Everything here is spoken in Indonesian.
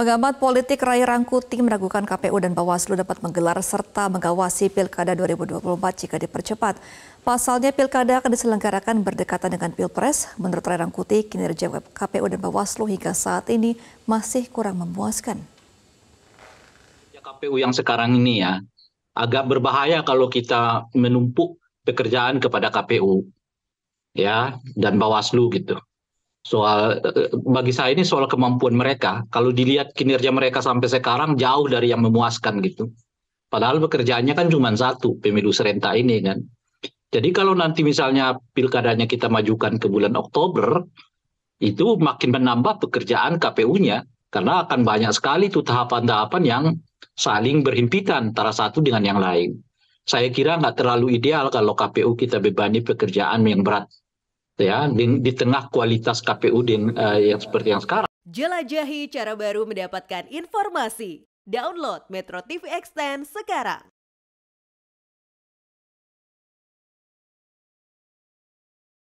Pengamat politik Rai Rangkuti meragukan KPU dan Bawaslu dapat menggelar serta mengawasi Pilkada 2024 jika dipercepat. Pasalnya Pilkada akan diselenggarakan berdekatan dengan Pilpres. Menurut Rai Rangkuti, kinerja KPU dan Bawaslu hingga saat ini masih kurang memuaskan. Ya, KPU yang sekarang ini ya, agak berbahaya kalau kita menumpuk pekerjaan kepada KPU ya dan Bawaslu gitu soal eh, bagi saya ini soal kemampuan mereka. Kalau dilihat kinerja mereka sampai sekarang jauh dari yang memuaskan gitu. Padahal pekerjaannya kan cuma satu pemilu serentak ini kan. Jadi kalau nanti misalnya pilkadanya kita majukan ke bulan Oktober, itu makin menambah pekerjaan KPU-nya karena akan banyak sekali tuh tahapan-tahapan yang saling berhimpitan antara satu dengan yang lain. Saya kira nggak terlalu ideal kalau KPU kita bebani pekerjaan yang berat Gitu ya di, di tengah kualitas KPU di, uh, yang seperti yang sekarang. Jelajahi cara baru mendapatkan informasi. Download Metro TV Extend sekarang.